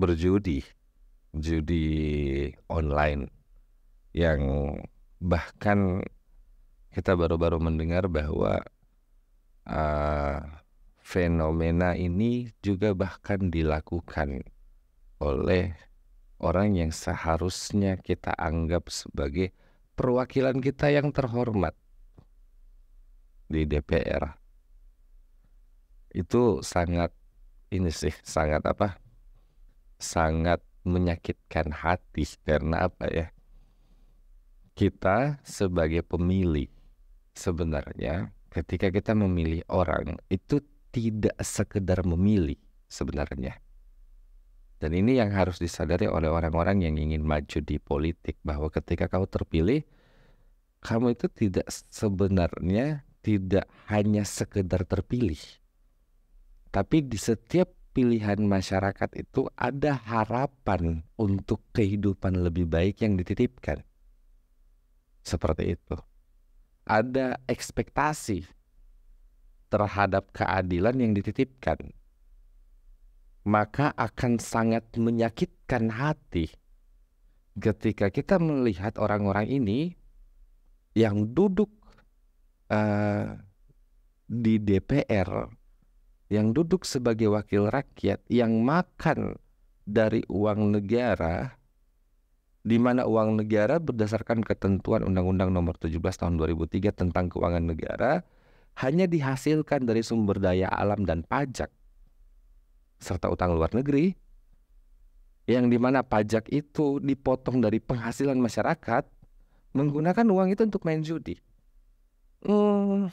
berjudi, judi online yang bahkan kita baru-baru mendengar bahwa uh, fenomena ini juga bahkan dilakukan oleh orang yang seharusnya kita anggap sebagai perwakilan kita yang terhormat di DPR. Itu sangat ini sih, sangat apa? sangat menyakitkan hati karena apa ya? Kita sebagai pemilih sebenarnya ketika kita memilih orang itu tidak sekedar memilih sebenarnya. Dan ini yang harus disadari oleh orang-orang yang ingin maju di politik bahwa ketika kau terpilih kamu itu tidak sebenarnya tidak hanya sekedar terpilih. Tapi di setiap pilihan masyarakat itu ada harapan untuk kehidupan lebih baik yang dititipkan. Seperti itu. Ada ekspektasi terhadap keadilan yang dititipkan. Maka akan sangat menyakitkan hati ketika kita melihat orang-orang ini yang duduk uh, di DPR yang duduk sebagai wakil rakyat yang makan dari uang negara di mana uang negara berdasarkan ketentuan Undang-Undang Nomor 17 Tahun 2003 tentang Keuangan Negara hanya dihasilkan dari sumber daya alam dan pajak serta utang luar negeri yang di mana pajak itu dipotong dari penghasilan masyarakat menggunakan uang itu untuk main judi. Hmm,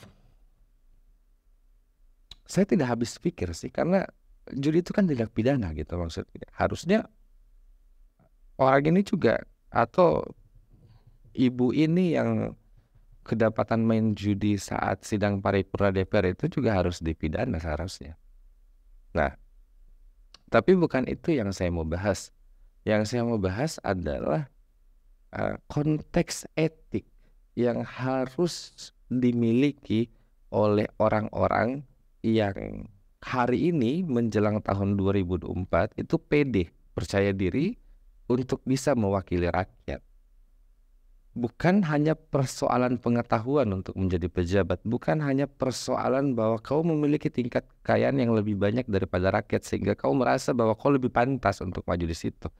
saya tidak habis pikir sih karena judi itu kan tidak pidana gitu maksudnya harusnya orang ini juga atau ibu ini yang kedapatan main judi saat sidang paripurna DPR itu juga harus dipidana seharusnya. Nah, tapi bukan itu yang saya mau bahas. Yang saya mau bahas adalah uh, konteks etik yang harus dimiliki oleh orang-orang yang hari ini menjelang tahun 2024 itu pede, percaya diri untuk bisa mewakili rakyat. Bukan hanya persoalan pengetahuan untuk menjadi pejabat, bukan hanya persoalan bahwa kau memiliki tingkat kekayaan yang lebih banyak daripada rakyat sehingga kau merasa bahwa kau lebih pantas untuk maju di situ.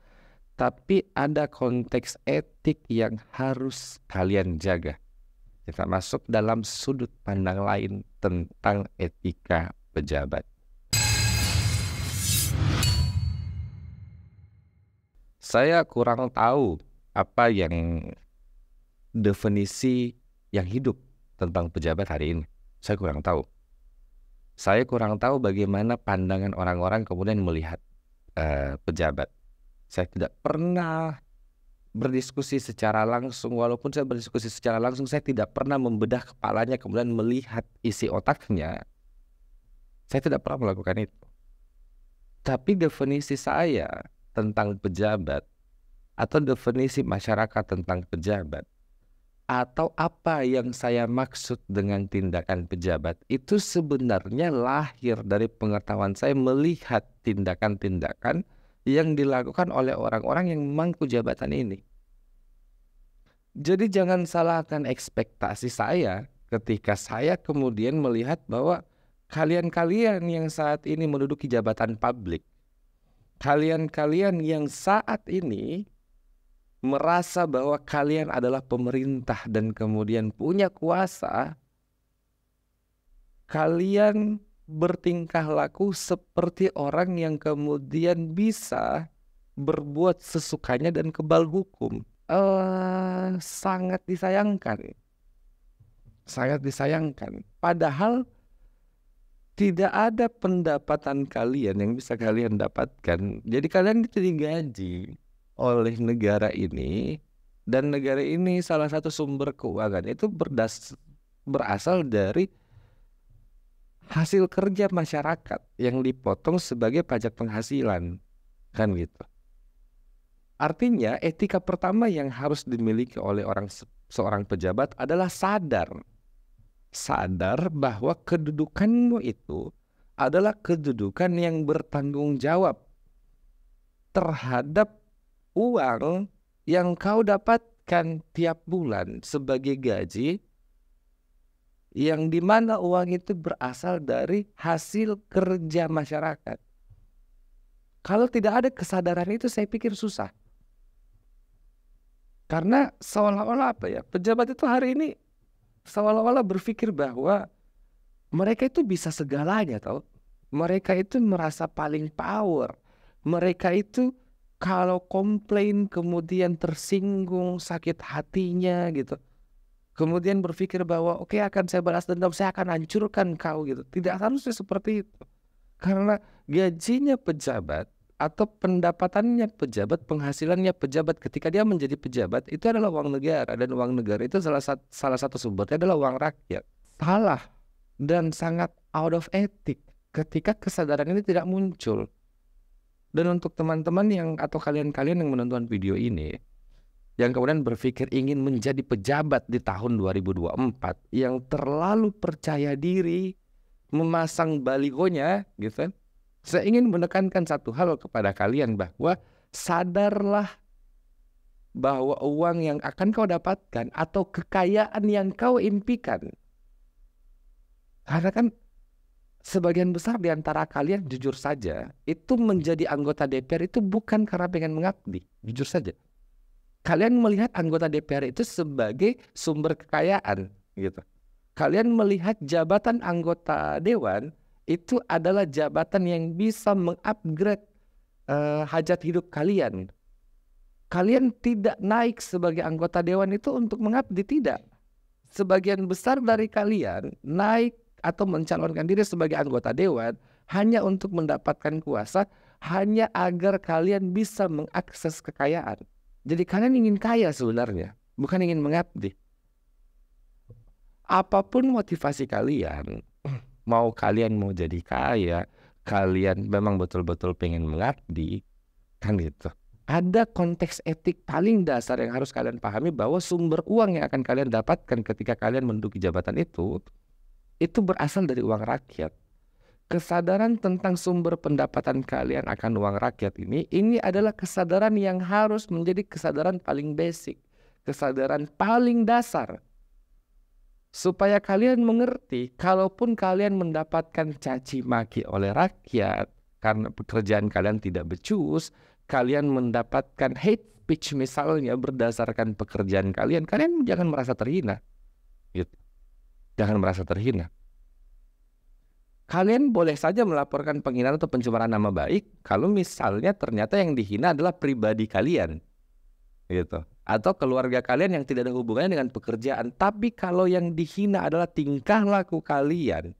Tapi ada konteks etik yang harus kalian jaga kita masuk dalam sudut pandang lain tentang etika pejabat. Saya kurang tahu apa yang definisi yang hidup tentang pejabat hari ini. Saya kurang tahu. Saya kurang tahu bagaimana pandangan orang-orang kemudian melihat uh, pejabat. Saya tidak pernah berdiskusi secara langsung walaupun saya berdiskusi secara langsung saya tidak pernah membedah kepalanya kemudian melihat isi otaknya saya tidak pernah melakukan itu tapi definisi saya tentang pejabat atau definisi masyarakat tentang pejabat atau apa yang saya maksud dengan tindakan pejabat itu sebenarnya lahir dari pengetahuan saya melihat tindakan-tindakan yang dilakukan oleh orang-orang yang memangku jabatan ini. Jadi jangan salahkan ekspektasi saya ketika saya kemudian melihat bahwa kalian-kalian yang saat ini menduduki jabatan publik, kalian-kalian yang saat ini merasa bahwa kalian adalah pemerintah dan kemudian punya kuasa, kalian bertingkah laku seperti orang yang kemudian bisa berbuat sesukanya dan kebal hukum eh, sangat disayangkan. Sangat disayangkan. Padahal tidak ada pendapatan kalian yang bisa kalian dapatkan. Jadi kalian itu digaji oleh negara ini dan negara ini salah satu sumber keuangan itu berdas berasal dari hasil kerja masyarakat yang dipotong sebagai pajak penghasilan kan gitu. Artinya etika pertama yang harus dimiliki oleh orang seorang pejabat adalah sadar. Sadar bahwa kedudukanmu itu adalah kedudukan yang bertanggung jawab terhadap uang yang kau dapatkan tiap bulan sebagai gaji yang dimana uang itu berasal dari hasil kerja masyarakat. Kalau tidak ada kesadaran itu saya pikir susah karena seolah-olah apa ya, pejabat itu hari ini seolah-olah berpikir bahwa mereka itu bisa segalanya tau. Mereka itu merasa paling power. Mereka itu kalau komplain kemudian tersinggung, sakit hatinya gitu. Kemudian berpikir bahwa oke okay, akan saya balas dendam, saya akan hancurkan kau gitu. Tidak harusnya seperti itu. Karena gajinya pejabat atau pendapatannya pejabat, penghasilannya pejabat ketika dia menjadi pejabat itu adalah uang negara dan uang negara itu salah satu salah satu sumbernya adalah uang rakyat. Salah dan sangat out of ethic ketika kesadaran ini tidak muncul. Dan untuk teman-teman yang atau kalian-kalian yang menonton video ini yang kemudian berpikir ingin menjadi pejabat di tahun 2024 yang terlalu percaya diri memasang balikonya gitu kan, saya ingin menekankan satu hal kepada kalian bahwa sadarlah bahwa uang yang akan kau dapatkan atau kekayaan yang kau impikan. Karena kan sebagian besar di antara kalian jujur saja itu menjadi anggota DPR itu bukan karena pengen mengabdi, jujur saja. Kalian melihat anggota DPR itu sebagai sumber kekayaan gitu. Kalian melihat jabatan anggota dewan itu adalah jabatan yang bisa mengupgrade uh, hajat hidup kalian. Kalian tidak naik sebagai anggota dewan itu untuk mengabdi tidak. Sebagian besar dari kalian naik atau mencalonkan diri sebagai anggota dewan hanya untuk mendapatkan kuasa, hanya agar kalian bisa mengakses kekayaan. Jadi kalian ingin kaya sebenarnya, bukan ingin mengabdi apapun motivasi kalian, mau kalian mau jadi kaya, kalian memang betul-betul pengen mengabdi, kan gitu. Ada konteks etik paling dasar yang harus kalian pahami bahwa sumber uang yang akan kalian dapatkan ketika kalian menduduki jabatan itu, itu berasal dari uang rakyat. Kesadaran tentang sumber pendapatan kalian akan uang rakyat ini, ini adalah kesadaran yang harus menjadi kesadaran paling basic, kesadaran paling dasar supaya kalian mengerti, kalaupun kalian mendapatkan caci maki oleh rakyat karena pekerjaan kalian tidak becus, kalian mendapatkan hate speech misalnya berdasarkan pekerjaan kalian, kalian jangan merasa terhina. Gitu. Jangan merasa terhina. Kalian boleh saja melaporkan penghinaan atau pencemaran nama baik kalau misalnya ternyata yang dihina adalah pribadi kalian. Gitu atau keluarga kalian yang tidak ada hubungannya dengan pekerjaan. Tapi kalau yang dihina adalah tingkah laku kalian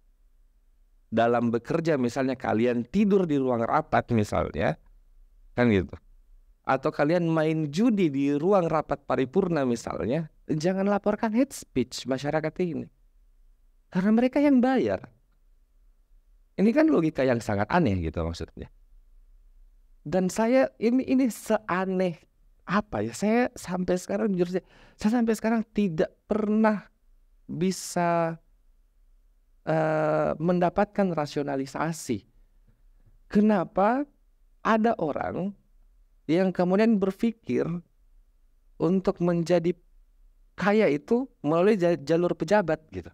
dalam bekerja misalnya kalian tidur di ruang rapat misalnya kan gitu atau kalian main judi di ruang rapat paripurna misalnya jangan laporkan hate speech masyarakat ini karena mereka yang bayar ini kan logika yang sangat aneh gitu maksudnya dan saya ini ini seaneh apa ya saya sampai sekarang jujur saya, saya sampai sekarang tidak pernah bisa uh, mendapatkan rasionalisasi kenapa ada orang yang kemudian berpikir untuk menjadi kaya itu melalui jalur pejabat gitu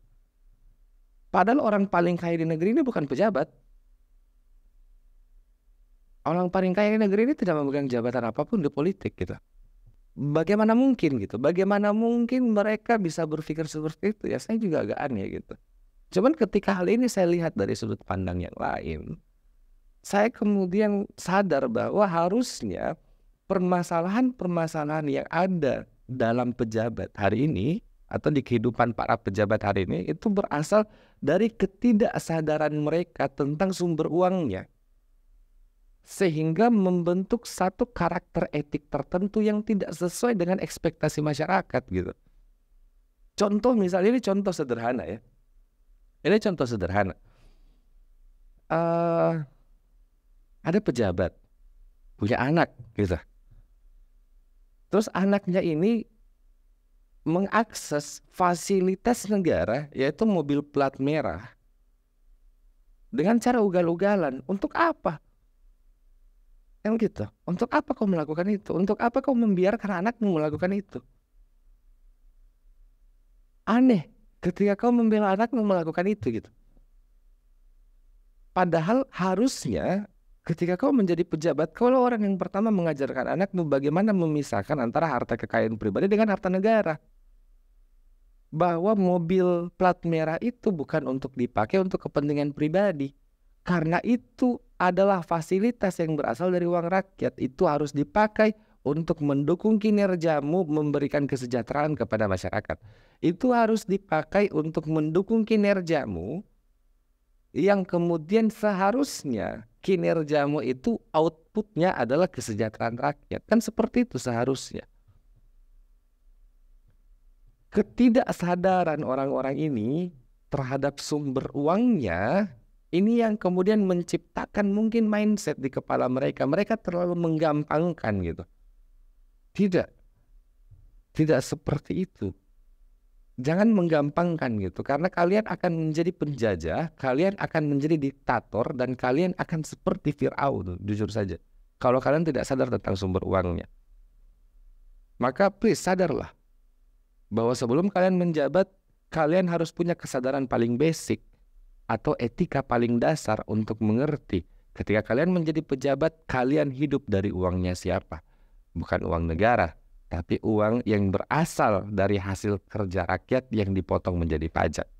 padahal orang paling kaya di negeri ini bukan pejabat orang paling kaya di negeri ini tidak memegang jabatan apapun di politik gitu. Bagaimana mungkin gitu? Bagaimana mungkin mereka bisa berpikir seperti itu? Ya saya juga agak aneh gitu. Cuman ketika hal ini saya lihat dari sudut pandang yang lain, saya kemudian sadar bahwa harusnya permasalahan-permasalahan yang ada dalam pejabat hari ini atau di kehidupan para pejabat hari ini itu berasal dari ketidaksadaran mereka tentang sumber uangnya sehingga membentuk satu karakter etik tertentu yang tidak sesuai dengan ekspektasi masyarakat gitu. Contoh misalnya ini contoh sederhana ya. Ini contoh sederhana. Uh, ada pejabat punya anak gitu. Terus anaknya ini mengakses fasilitas negara yaitu mobil plat merah dengan cara ugal-ugalan. Untuk apa? Kan gitu. Untuk apa kau melakukan itu? Untuk apa kau membiarkan anakmu melakukan itu? Aneh ketika kau membela anakmu melakukan itu gitu. Padahal harusnya ketika kau menjadi pejabat, kalau orang yang pertama mengajarkan anakmu bagaimana memisahkan antara harta kekayaan pribadi dengan harta negara. Bahwa mobil plat merah itu bukan untuk dipakai untuk kepentingan pribadi. Karena itu adalah fasilitas yang berasal dari uang rakyat itu harus dipakai untuk mendukung kinerjamu memberikan kesejahteraan kepada masyarakat. Itu harus dipakai untuk mendukung kinerjamu yang kemudian seharusnya kinerjamu itu outputnya adalah kesejahteraan rakyat. Kan seperti itu seharusnya. Ketidaksadaran orang-orang ini terhadap sumber uangnya ini yang kemudian menciptakan mungkin mindset di kepala mereka. Mereka terlalu menggampangkan gitu. Tidak. Tidak seperti itu. Jangan menggampangkan gitu karena kalian akan menjadi penjajah, kalian akan menjadi diktator dan kalian akan seperti Firaun, jujur saja. Kalau kalian tidak sadar tentang sumber uangnya. Maka please sadarlah bahwa sebelum kalian menjabat, kalian harus punya kesadaran paling basic atau etika paling dasar untuk mengerti ketika kalian menjadi pejabat kalian hidup dari uangnya siapa bukan uang negara tapi uang yang berasal dari hasil kerja rakyat yang dipotong menjadi pajak